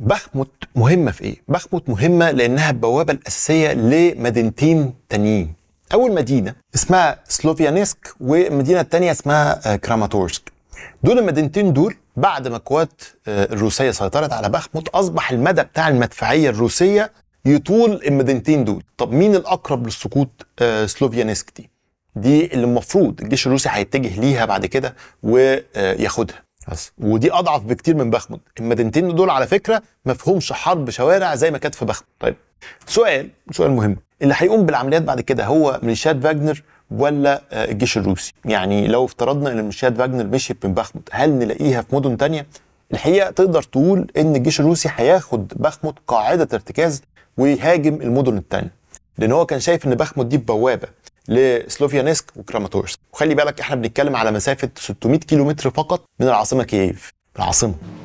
بخمت مهمه في ايه؟ بخمت مهمه لانها البوابه الاساسيه لمدينتين تانيين. اول مدينه اسمها سلوفيانسك والمدينه الثانيه اسمها كراماتورسك. آه، دول المدينتين دول بعد ما القوات آه، الروسيه سيطرت على بخمت اصبح المدى بتاع المدفعيه الروسيه يطول المدينتين دول. طب مين الاقرب للسقوط سلوفيانسك آه، دي؟ دي اللي المفروض الجيش الروسي هيتجه ليها بعد كده وياخدها. بس ودي اضعف بكتير من بخمود المدينتين دول على فكره ما فيهمش حرب شوارع زي ما كانت في بخمود طيب سؤال سؤال مهم اللي هيقوم بالعمليات بعد كده هو ميليشيات فاجنر ولا آه، الجيش الروسي يعني لو افترضنا ان ميليشيات فاجنر مشيت من بخمود هل نلاقيها في مدن تانية الحقيقه تقدر تقول ان الجيش الروسي هياخد بخمود قاعده ارتكاز ويهاجم المدن التانية لان هو كان شايف ان بخمود دي بوابه لسلوفيانسك وكراماتورسك وخلي بالك احنا بنتكلم على مسافه 600 كيلومتر فقط من العاصمه كييف العاصمه